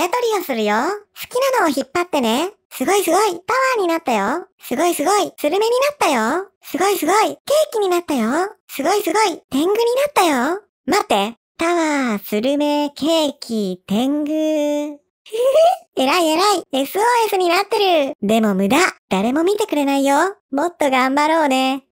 やトリをするよ。好きなのを引っ張ってね。すごいすごい、パワーになったよ。すごいすごい、スルメになったよ。すごいすごい、ケーキになったよ。すごいすごい、天狗になったよ。待って。タワー、スルメ、ケーキ、天狗。え らいえらい !SOS になってるでも無駄誰も見てくれないよもっと頑張ろうね